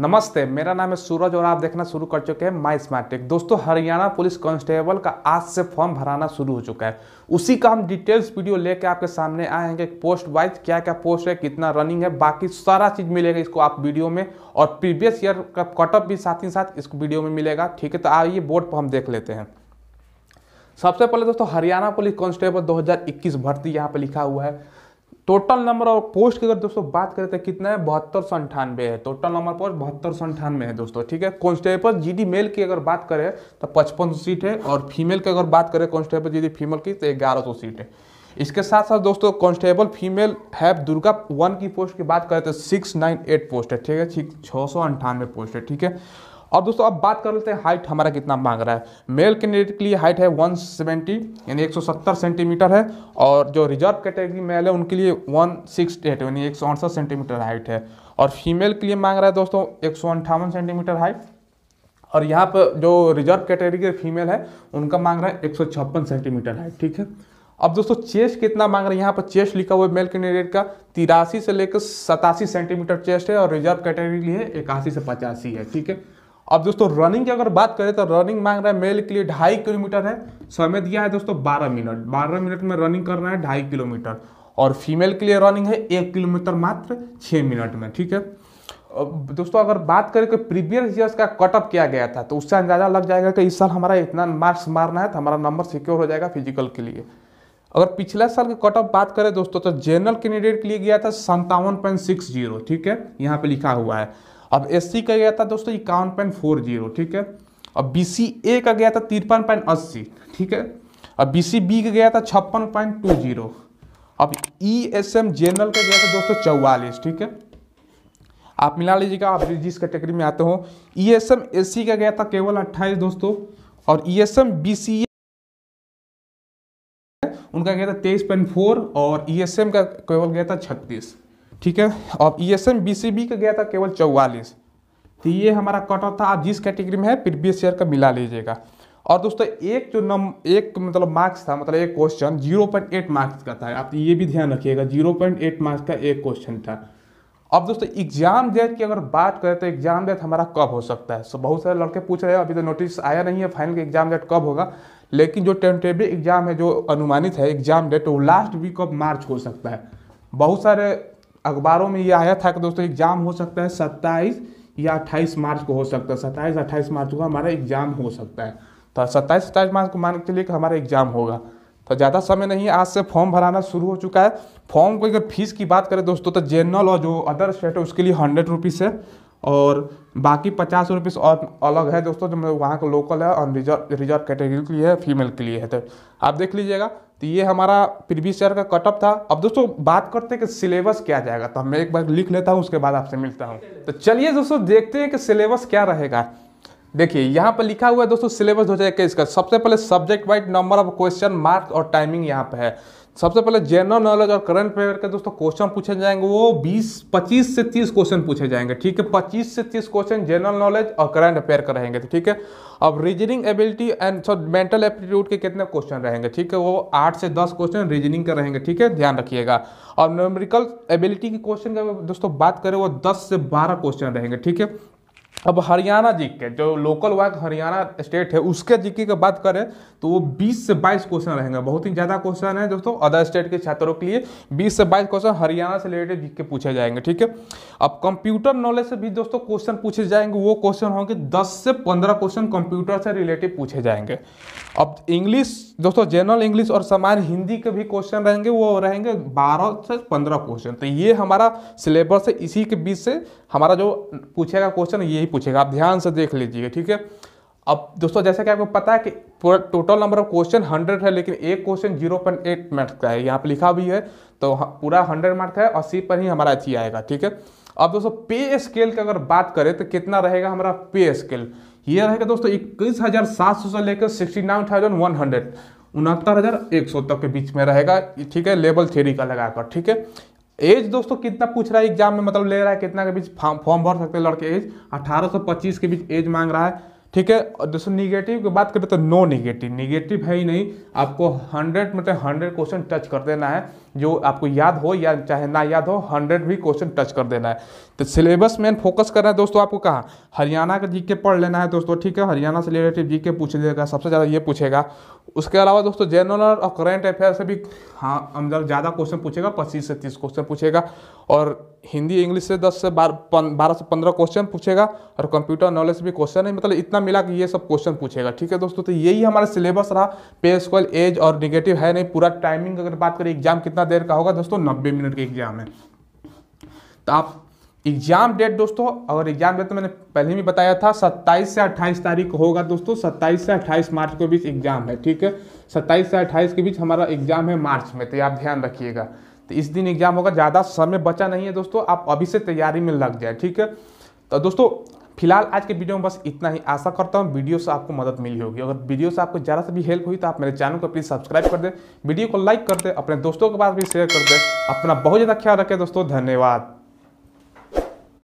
नमस्ते मेरा नाम है सूरज और आप देखना शुरू कर चुके हैं माई स्मार्ट टेक दोस्तों हरियाणा पुलिस कांस्टेबल का आज से फॉर्म भराना शुरू हो चुका है उसी का हम डिटेल्स वीडियो लेके आपके सामने आएंगे पोस्ट वाइज क्या क्या पोस्ट है कितना रनिंग है बाकी सारा चीज़ मिलेगा इसको आप वीडियो में और प्रीवियस ईयर का कटअप भी साथ ही साथ इसको वीडियो में मिलेगा ठीक है तो आइए बोर्ड पर हम देख लेते हैं सबसे पहले दोस्तों हरियाणा पुलिस कांस्टेबल दो भर्ती यहाँ पे लिखा हुआ है टोटल नंबर ऑफ पोस्ट की अगर दोस्तों बात करें तो कितना है बहत्तर सौ अंठानवे है टोटल नंबर पोस्ट बहत्तर सौ अंठानवे है दोस्तों ठीक है कॉन्स्टेबल जीडी मेल की अगर बात करें तो पचपन सौ सीट है और फीमेल की अगर बात करें कॉन्स्टेबल जीडी फीमेल की तो ग्यारह सौ सीट है इसके साथ साथ दोस्तों कांस्टेबल फीमेल हैव दुर्गा वन की पोस्ट की बात करें तो सिक्स नाइन एट पोस्ट है ठीक है छः सौ अंठानवे पोस्ट है ठीक है और दोस्तों अब बात कर लेते हैं हाइट हमारा कितना मांग रहा है मेल कैंडिडेट के लिए हाइट है 170 यानी 170 सेंटीमीटर है और जो रिजर्व कैटेगरी मेल है उनके लिए 168 यानी एक सेंटीमीटर हाइट है और फीमेल के लिए मांग रहा है दोस्तों एक सेंटीमीटर हाइट और यहाँ पर जो रिजर्व कैटेगरी के फीमेल है उनका मांग रहा है एक सेंटीमीटर हाइट ठीक है अब दोस्तों चेस्ट कितना मांग रहे हैं यहाँ पर चेस्ट लिखा हुआ है मेल कैंडिडेट का तिरासी से लेकर सतासी सेंटीमीटर चेस्ट है और रिजर्व कैटेगरी के लिए इक्यासी से पचासी है ठीक है अब दोस्तों रनिंग की अगर बात करें तो रनिंग मांग रहा है मेल के लिए ढाई किलोमीटर है समय दिया है दोस्तों बारह मिनट बारह मिनट में रनिंग करना है ढाई किलोमीटर और फीमेल के लिए रनिंग है एक किलोमीटर मात्र छः मिनट में ठीक है दोस्तों अगर बात करें कि प्रीवियस ईयर्स का कटअप किया गया था तो उससे अंदाजा लग जाएगा कि इस साल हमारा इतना मार्क्स मारना है तो हमारा नंबर सिक्योर हो जाएगा फिजिकल के लिए अगर पिछले साल के कटअप बात करें दोस्तों तो जनरल कैंडिडेट के लिए गया था संतावन पॉइंट सिक्स जीरो ठीक है यहाँ पे लिखा हुआ है अब एस का गया था दोस्तों इक्यावन पॉइंट फोर जीरो ठीक है अब बी सी ए का गया था तिरपन पॉइंट अस्सी ठीक है अब बी सी बी का गया था छप्पन पॉइंट टू जीरो अब ई एस एम जनरल का गया था दोस्तों चौवालीस ठीक है आप मिला लीजिएगा आप जिस कैटेगरी में आते हो E S M S C का गया था केवल अट्ठाईस दोस्तों और E S M B C उनका गया था तेईस पॉइंट फोर और ई एस एम का केवल गया था छत्तीस ठीक है और E S M B C B का गया था केवल चौवालीस तो ये हमारा कट ऑफ था आप जिस कैटेगरी में है प्रीवियस ईयर का मिला लीजिएगा और दोस्तों एक जो नम एक मतलब मार्क्स था मतलब एक question zero point eight marks का था आप ये भी ध्यान रखिएगा जीरो पॉइंट एट मार्क्स का एक क्वेश्चन था अब दोस्तों एग्जाम डेट की अगर बात करें तो एग्जाम डेट हमारा कब हो सकता है सो बहुत सारे लड़के पूछ रहे हैं अभी तो नोटिस आया नहीं है फाइनल एग्जाम डेट कब होगा लेकिन जो टेंटेटिव एग्जाम है जो अनुमानित है एग्जाम डेट वो लास्ट वीक ऑफ मार्च हो सकता है बहुत सारे अखबारों में ये आया था कि दोस्तों एग्जाम हो सकता है सत्ताईस या अट्ठाईस मार्च को हो सकता है सत्ताईस अट्ठाईस मार्च को हमारा एग्जाम हो सकता है तो सत्ताईस सत्ताईस मार्च को मान के लिए कि हमारा एग्जाम होगा तो ज़्यादा समय नहीं आज से फॉर्म भराना शुरू हो चुका है फॉर्म को अगर फीस की बात करें दोस्तों तो जनरल और जो अदर स्टेट है उसके लिए हंड्रेड रुपीज़ है और बाकी पचास रुपीस और अलग है दोस्तों जो मैं वहाँ का लोकल है और रिजर्व रिजर्व कैटेगरी के लिए है फीमेल के लिए है तो आप देख लीजिएगा तो ये हमारा प्रीवियस ईयर का कटअप था अब दोस्तों बात करते हैं कि सिलेबस क्या जाएगा तो मैं एक बार लिख लेता हूँ उसके बाद आपसे मिलता हूँ तो चलिए दोस्तों देखते हैं कि सिलेबस क्या रहेगा देखिए यहाँ पर लिखा हुआ है दोस्तों सिलेबस दो हज़ार इक्कीस का सबसे पहले subject wise number of question marks और टाइमिंग यहाँ पे है सबसे पहले जनरल नॉलेज और करंट अफेयर के दोस्तों क्वेश्चन पूछे जाएंगे वो 20 25 से 30 क्वेश्चन पूछे जाएंगे ठीक है 25 से 30 क्वेश्चन जनरल नॉलेज और करंट अफेयर का रहेंगे तो ठीक है अब रीजनिंग एबिलिटी एंड सॉ मेंटल एप्टीट्यूड के कितने क्वेश्चन रहेंगे ठीक है वो आठ से दस क्वेश्चन रीजनिंग का रहेंगे ठीक है ध्यान रखिएगा और न्यूमरिकल एबिलिटी के क्वेश्चन का दोस्तों बात करें वो दस से बारह क्वेश्चन रहेंगे ठीक है अब हरियाणा जीके जो लोकल वाक हरियाणा स्टेट है उसके जीके की बात करें तो वो 20 से 22 क्वेश्चन रहेंगे बहुत ही ज़्यादा क्वेश्चन है दोस्तों अदर स्टेट के छात्रों के लिए 20 से 22 क्वेश्चन हरियाणा से रिलेटेड जीके पूछे जाएंगे ठीक है अब कंप्यूटर नॉलेज से भी दोस्तों क्वेश्चन पूछे जाएंगे वो क्वेश्चन होंगे दस से पंद्रह क्वेश्चन कंप्यूटर से रिलेटेड पूछे जाएंगे अब इंग्लिश दोस्तों जनरल इंग्लिश और सामान्य हिंदी के भी क्वेश्चन रहेंगे वो रहेंगे बारह से पंद्रह क्वेश्चन तो ये हमारा सिलेबस है इसी के बीच से हमारा जो पूछेगा क्वेश्चन यही पूछेगा आप ध्यान से देख लीजिएगा ठीक है अब दोस्तों जैसा कि आपको पता है कि total number of question hundred है लेकिन एक question zero point eight marks का है यहाँ पर लिखा भी है तो पूरा हंड्रेड मार्क है और सी पर ही हमारा अच्छी आएगा ठीक है अब दोस्तों पे स्केल की अगर बात करें तो कितना रहेगा हमारा पे स्केल ये रहेगा दोस्तों इक्कीस हज़ार सात सौ से लेकर sixty nine thousand one hundred उनहत्तर हज़ार एक सौ तक के बीच में रहेगा ठीक है लेवल थ्री का लगाकर ठीक है एज दोस्तों कितना पूछ रहा है एग्जाम में मतलब ले रहा है कितना के बीच फॉर्म भर सकते हैं लड़के एज 18 से 25 के बीच एज मांग रहा है ठीक है और दोस्तों निगेटिव की बात करें तो नो निगेटिव निगेटिव है ही नहीं आपको हंड्रेड मतलब हंड्रेड क्वेश्चन टच कर देना है जो आपको याद हो या चाहे ना याद हो हंड्रेड भी क्वेश्चन टच कर देना है तो सिलेबस में फोकस करना है दोस्तों आपको कहाँ हरियाणा का जीके पढ़ लेना है दोस्तों ठीक है हरियाणा से जी के पूछ लेगा सबसे ज़्यादा ये पूछेगा उसके अलावा दोस्तों जनरल और करेंट अफेयर से भी हाँ मतलब ज़्यादा क्वेश्चन पूछेगा पच्चीस से तीस क्वेश्चन पूछेगा और हिंदी इंग्लिश से दस से बारह से पंद्रह क्वेश्चन पूछेगा और कंप्यूटर नॉलेज भी क्वेश्चन है मतलब इतना कितना मिला कि ये सब क्वेश्चन पूछेगा ठीक है दोस्तों तो यही हमारा सिलेबस रहा पे स्क्वल एज और निगेटिव है नहीं पूरा टाइमिंग अगर बात करें एग्जाम कितना देर का होगा दोस्तों नब्बे मिनट के एग्जाम है तो आप एग्जाम डेट दोस्तों और एग्जाम डेट तो मैंने पहले भी बताया था 27 से 28 तारीख होगा दोस्तों 27 से 28 मार्च के बीच एग्जाम है ठीक है 27 से 28 के बीच हमारा एग्जाम है मार्च में तो आप ध्यान रखिएगा तो इस दिन एग्जाम होगा ज़्यादा समय बचा नहीं है दोस्तों आप अभी से तैयारी में लग जाए ठीक है तो दोस्तों फिलहाल आज के वीडियो में बस इतना ही आशा करता हूँ वीडियो से आपको मदद मिली होगी अगर वीडियो से आपको ज़्यादा से भी हेल्प हुई तो आप मेरे चैनल को प्लीज़ सब्सक्राइब कर दें वीडियो को लाइक कर दें अपने दोस्तों के पास भी शेयर कर दें अपना बहुत ज़्यादा ख्याल रखें दोस्तों धन्यवाद